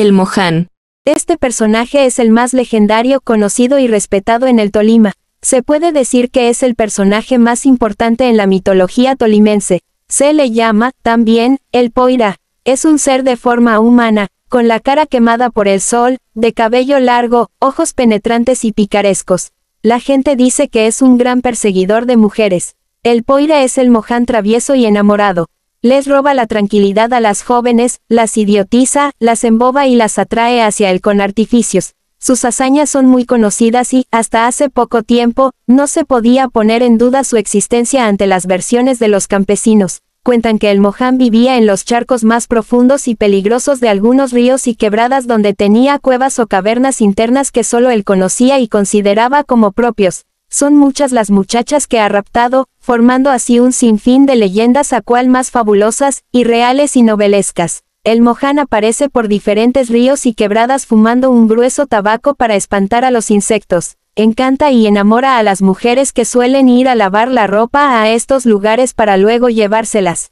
El Moján. Este personaje es el más legendario, conocido y respetado en el Tolima. Se puede decir que es el personaje más importante en la mitología tolimense. Se le llama, también, el Poira. Es un ser de forma humana, con la cara quemada por el sol, de cabello largo, ojos penetrantes y picarescos. La gente dice que es un gran perseguidor de mujeres. El Poira es el Moján travieso y enamorado, les roba la tranquilidad a las jóvenes, las idiotiza, las emboba y las atrae hacia él con artificios. Sus hazañas son muy conocidas y, hasta hace poco tiempo, no se podía poner en duda su existencia ante las versiones de los campesinos. Cuentan que el Mohán vivía en los charcos más profundos y peligrosos de algunos ríos y quebradas donde tenía cuevas o cavernas internas que solo él conocía y consideraba como propios. Son muchas las muchachas que ha raptado, formando así un sinfín de leyendas a cual más fabulosas, irreales y novelescas. El mohan aparece por diferentes ríos y quebradas fumando un grueso tabaco para espantar a los insectos. Encanta y enamora a las mujeres que suelen ir a lavar la ropa a estos lugares para luego llevárselas.